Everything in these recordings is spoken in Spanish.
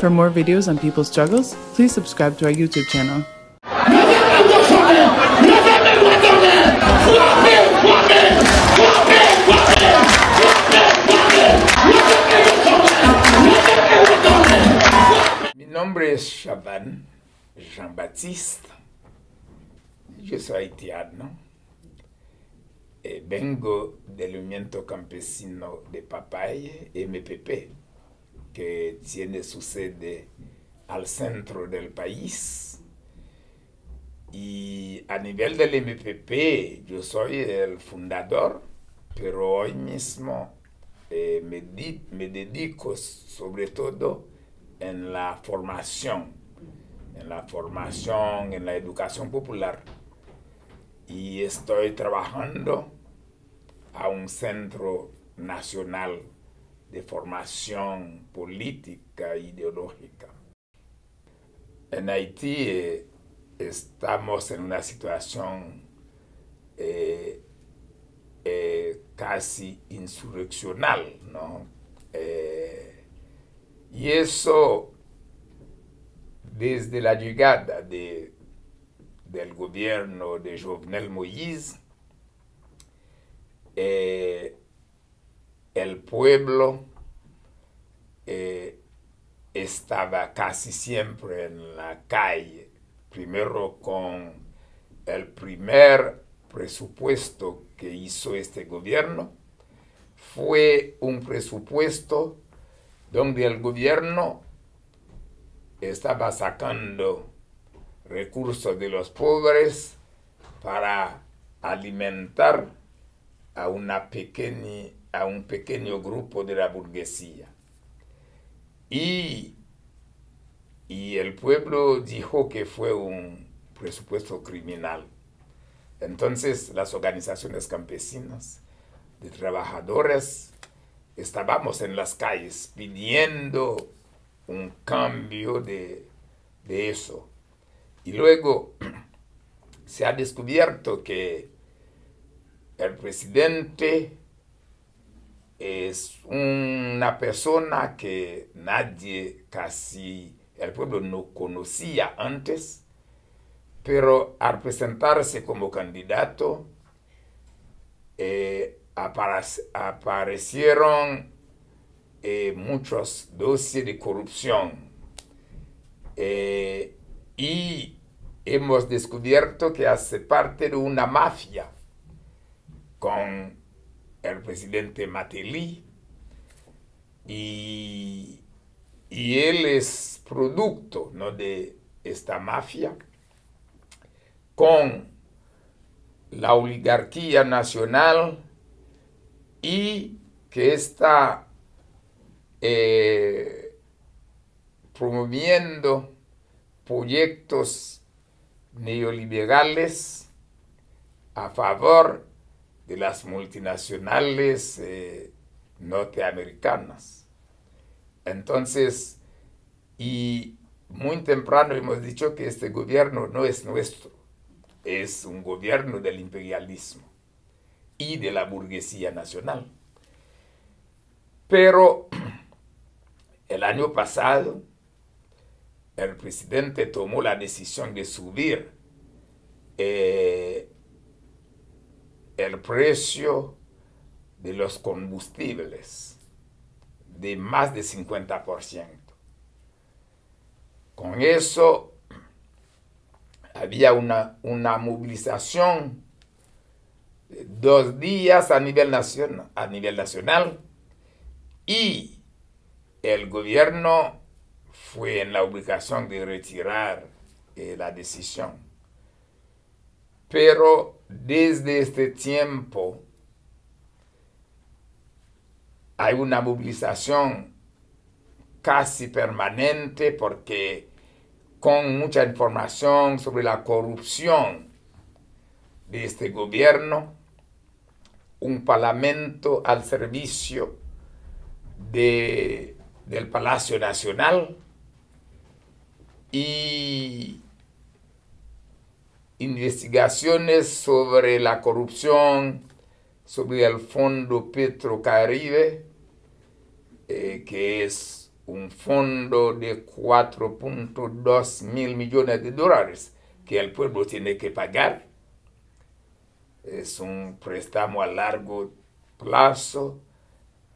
For more videos on people's struggles, please subscribe to our YouTube channel. Mi nombre es Chaban Jean-Baptiste. Yo soy haitiano. Eh, vengo del movimiento campesino de Papaye, MPP. que tiene su sede al centro del país. Y a nivel del MPP, yo soy el fundador, pero hoy mismo eh, me dedico sobre todo en la formación, en la formación, en la educación popular. Y estoy trabajando a un centro nacional de formación política ideológica. En Haití eh, estamos en una situación eh, eh, casi insurreccional, ¿no? y eso desde la llegada de, del gobierno de Jovenel Moïse, el pueblo eh, estaba casi siempre en la calle, primero con el primer presupuesto que hizo este gobierno, fue un presupuesto donde el gobierno estaba sacando recursos de los pobres para alimentar a una pequeña a un pequeño grupo de la burguesía. Y, y el pueblo dijo que fue un presupuesto criminal. Entonces las organizaciones campesinas, de trabajadores, estábamos en las calles pidiendo un cambio de, de eso. Y luego se ha descubierto que el presidente es una persona que nadie casi, el pueblo no conocía antes, pero al presentarse como candidato, eh, aparecieron eh, muchos dosis de corrupción. Eh, y hemos descubierto que hace parte de una mafia con el presidente Mateli, y, él es producto ¿no? de esta mafia con la oligarquía nacional y que está eh, promoviendo proyectos neoliberales a favor de las multinacionales eh, norteamericanas. Entonces, y muy temprano hemos dicho que este gobierno no es nuestro, es un gobierno del imperialismo y de la burguesía nacional. Pero el año pasado, el presidente tomó la decisión de subir eh, el precio de los combustibles de más de 50%. Con eso había una, movilización de dos días a nivel, nacional, a nivel nacional y el gobierno fue en la obligación de retirar eh, la decisión. Pero desde este tiempo hay una movilización casi permanente porque con mucha información sobre la corrupción de este gobierno, un parlamento al servicio de, del Palacio Nacional y investigaciones sobre la corrupción, sobre el Fondo Petrocaribe, Caribe, eh, que es un fondo de 4.2 mil millones de dólares que el pueblo tiene que pagar. Es un préstamo a largo plazo.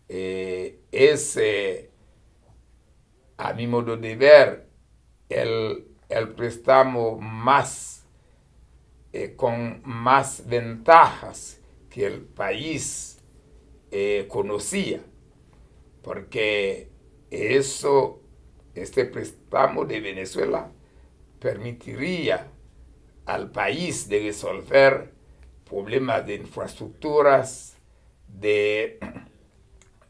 Eh, ese, a mi modo de ver, el, el préstamo más eh, con más ventajas que el país eh, conocía, porque eso, este préstamo de Venezuela permitiría al país de resolver problemas de infraestructuras, de,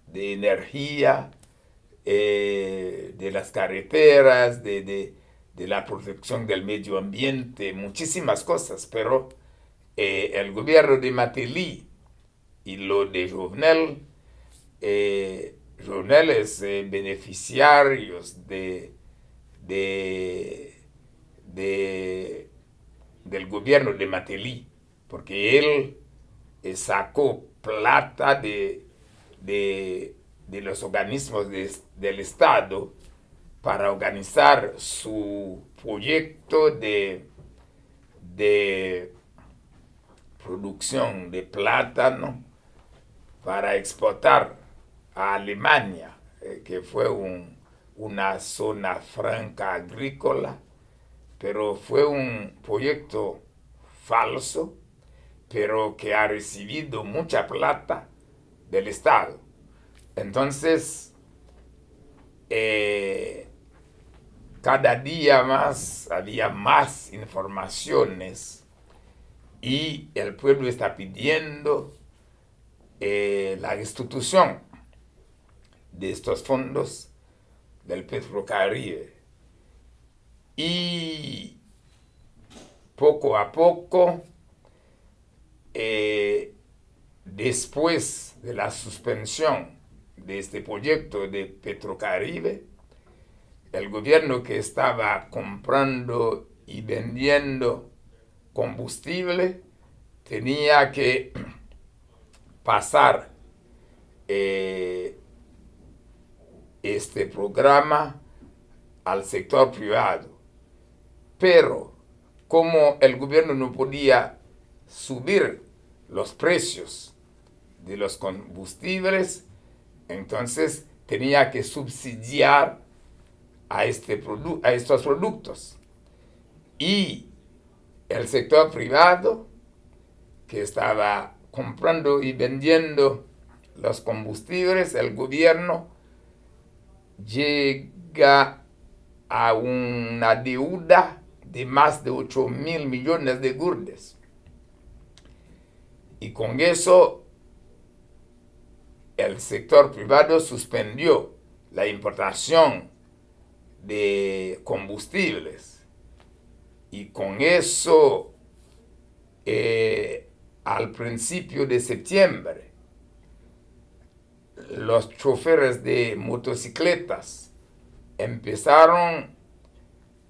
de energía, eh, de las carreteras, de de la protección del medio ambiente, muchísimas cosas, pero eh, el gobierno de Matelí y lo de Jovenel, Jovenel eh, es beneficiario eh, beneficiarios de, del gobierno de Matelí porque él sacó plata de, de, los organismos del Estado para organizar su proyecto de, producción de plátano para exportar a Alemania, eh, que fue una zona franca agrícola, pero fue un proyecto falso, pero que ha recibido mucha plata del Estado. Entonces, eh, cada día más había más informaciones y el pueblo está pidiendo eh, la restitución de estos fondos del Petrocaribe. Y poco a poco, eh, después de la suspensión de este proyecto de Petrocaribe, el gobierno que estaba comprando y vendiendo combustible tenía que pasar eh, este programa al sector privado. Pero como el gobierno no podía subir los precios de los combustibles, entonces tenía que subsidiar a, este a estos productos. Y el sector privado, que estaba comprando y vendiendo los combustibles, el gobierno llega a una deuda de más de 8 mil millones de gurdes. Y con eso el sector privado suspendió la importación de combustibles. Y con eso, eh, al principio de septiembre, los choferes de motocicletas empezaron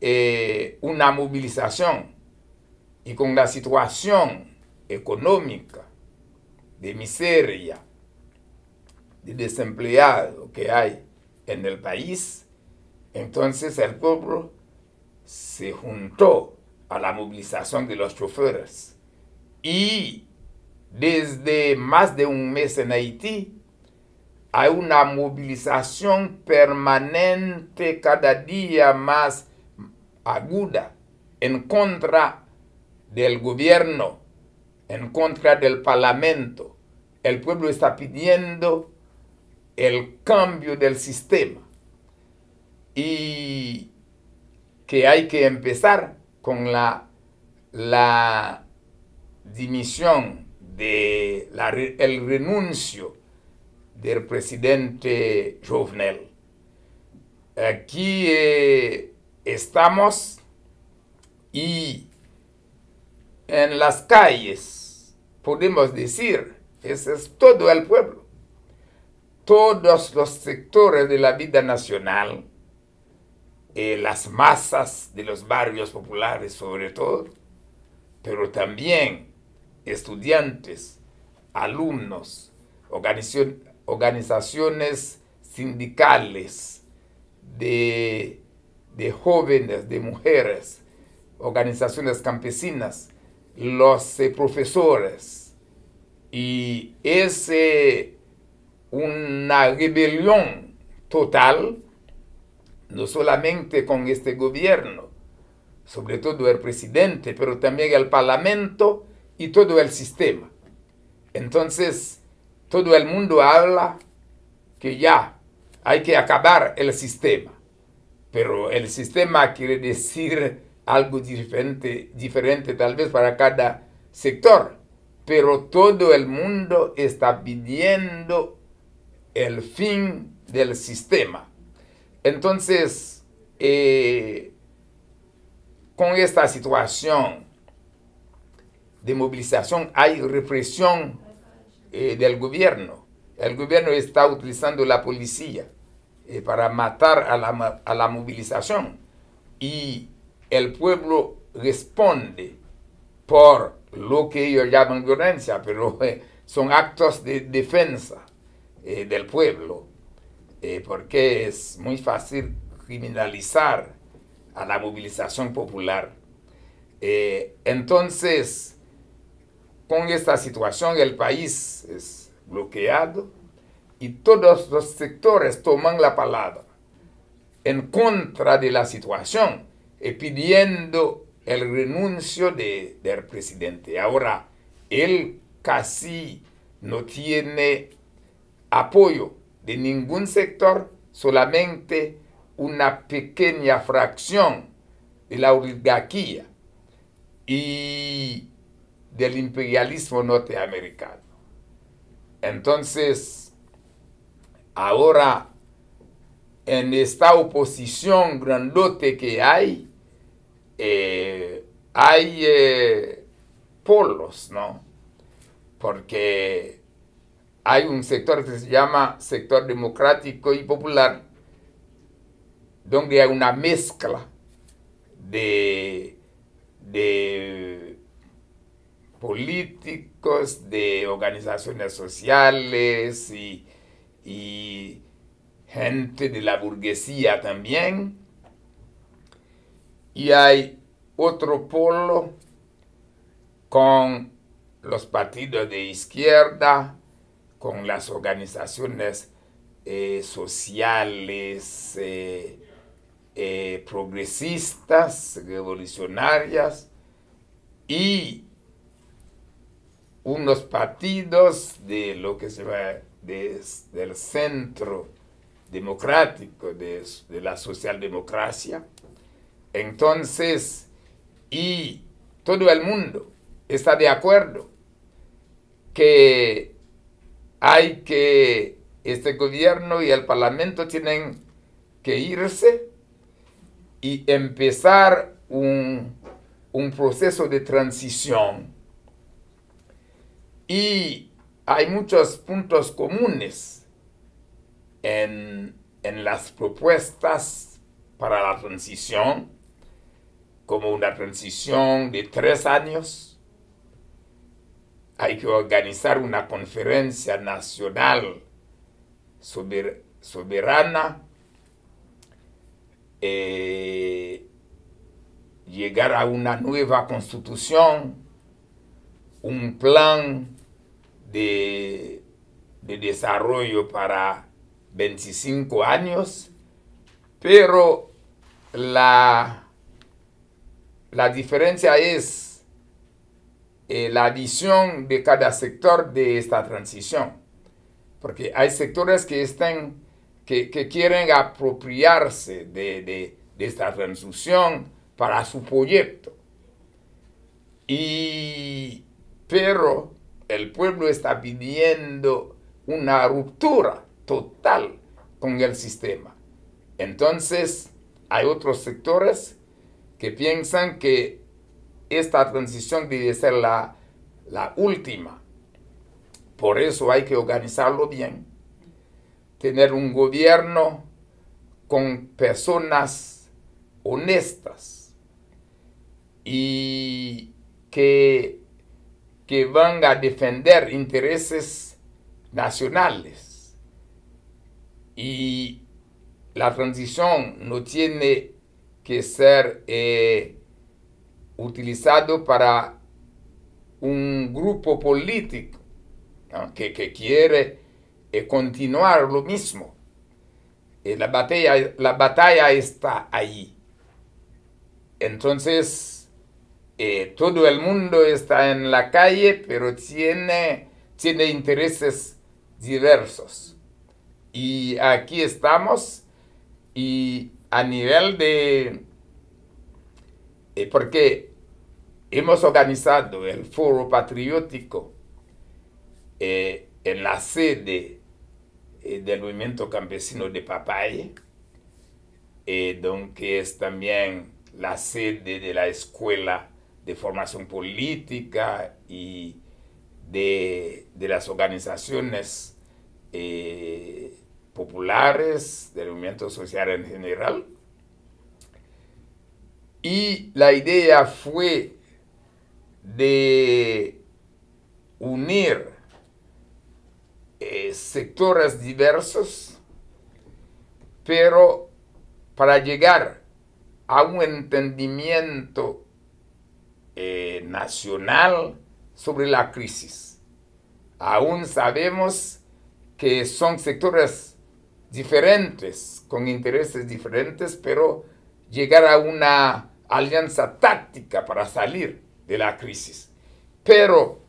eh, una movilización y con la situación económica de miseria, de desempleado que hay en el país, entonces el pueblo se juntó a la movilización de los choferes y desde más de un mes en Haití hay una movilización permanente cada día más aguda en contra del gobierno, en contra del parlamento. El pueblo está pidiendo el cambio del sistema y que hay que empezar con la, la dimisión, de el renuncio del presidente Jovenel. Aquí eh, estamos y en las calles podemos decir, ese es todo el pueblo, todos los sectores de la vida nacional eh, las masas de los barrios populares sobre todo, pero también estudiantes, alumnos, organizaciones sindicales de, jóvenes, de mujeres, organizaciones campesinas, los eh, profesores. Y es una rebelión total no solamente con este gobierno, sobre todo el presidente, pero también el parlamento y todo el sistema. Entonces, todo el mundo habla que ya hay que acabar el sistema, pero el sistema quiere decir algo diferente, diferente tal vez para cada sector, pero todo el mundo está pidiendo el fin del sistema. Entonces, eh, con esta situación de movilización hay represión eh, del gobierno. El gobierno está utilizando la policía eh, para matar a la, movilización y el pueblo responde por lo que ellos llaman violencia, pero son actos de defensa del pueblo. Eh, porque es muy fácil criminalizar a la movilización popular. Eh, entonces, con esta situación el país es bloqueado y todos los sectores toman la palabra en contra de la situación y pidiendo el renuncio del presidente. Ahora, él casi no tiene apoyo de ningún sector, solamente una pequeña fracción de la oligarquía y del imperialismo norteamericano. Entonces, ahora, en esta oposición grandote que hay, eh, hay eh, polos, ¿no? Porque hay un sector que se llama sector democrático y popular, donde hay una mezcla de, políticos, de organizaciones sociales y gente de la burguesía también. Y hay otro polo con los partidos de izquierda, con las organizaciones eh, sociales eh, eh, progresistas, revolucionarias y unos partidos de lo que se va del centro democrático, de, de la socialdemocracia. Entonces, y todo el mundo está de acuerdo que hay que, este gobierno y el parlamento tienen que irse y empezar un, proceso de transición. Y hay muchos puntos comunes en las propuestas para la transición, como una transición de tres años hay que organizar una conferencia nacional soberana, eh, llegar a una nueva constitución, un plan de, desarrollo para 25 años, pero la, la diferencia es eh, la adición de cada sector de esta transición. Porque hay sectores que, están, que, quieren apropiarse de, de esta transición para su proyecto. Y, pero el pueblo está pidiendo una ruptura total con el sistema. Entonces, hay otros sectores que piensan que esta transición debe ser la, última. Por eso hay que organizarlo bien. Tener un gobierno con personas honestas y que, que van a defender intereses nacionales. Y la transición no tiene que ser eh, utilizado para un grupo político que, quiere eh, continuar lo mismo. Eh, la batalla, la batalla está ahí. Entonces, eh, todo el mundo está en la calle, pero tiene, tiene intereses diversos. Y aquí estamos y a nivel de porque hemos organizado el foro patriótico eh, en la sede eh, del movimiento campesino de Papaye, eh, que es también la sede de la escuela de formación política y de las organizaciones populares del movimiento social en general. Y la idea fue de unir eh, sectores diversos, pero para llegar a un entendimiento eh, nacional sobre la crisis. Aún sabemos que son sectores diferentes, con intereses diferentes, pero llegar a una alianza táctica para salir de la crisis. Pero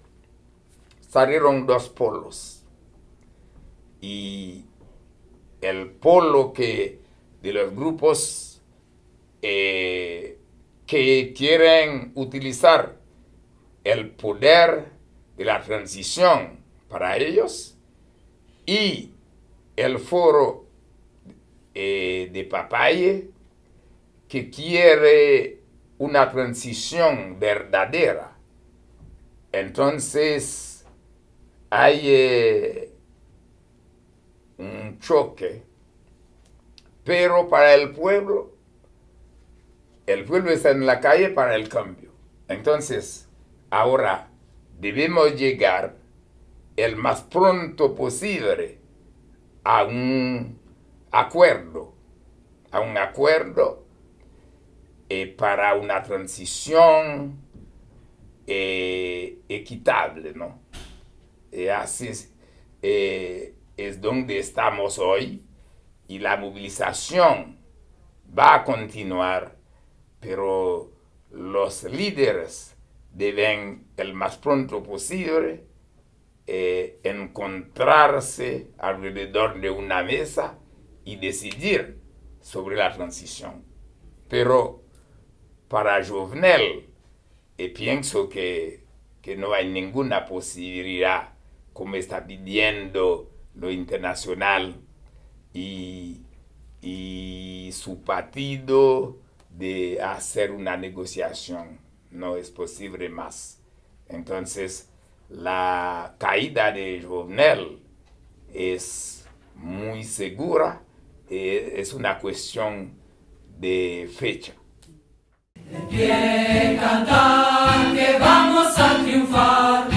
salieron dos polos. Y el polo que de los grupos eh, que quieren utilizar el poder de la transición para ellos y el foro eh, de Papaye que quiere una transición verdadera. Entonces hay eh, un choque, pero para el pueblo, el pueblo está en la calle para el cambio. Entonces, ahora debemos llegar el más pronto posible a un acuerdo, a un acuerdo eh, para una transición eh, equitable, ¿no? Eh, así es, donde estamos hoy y la movilización va a continuar, pero los líderes deben el más pronto posible encontrarse alrededor de una mesa y decidir sobre la transición. Pero para Jovenel. Y pienso que, no hay ninguna posibilidad, como está pidiendo lo internacional y, y su partido, de hacer una negociación. No es posible más. Entonces, la caída de Jovenel es muy segura, eh, es una cuestión de fecha. De pie cantar que vamos a triunfar.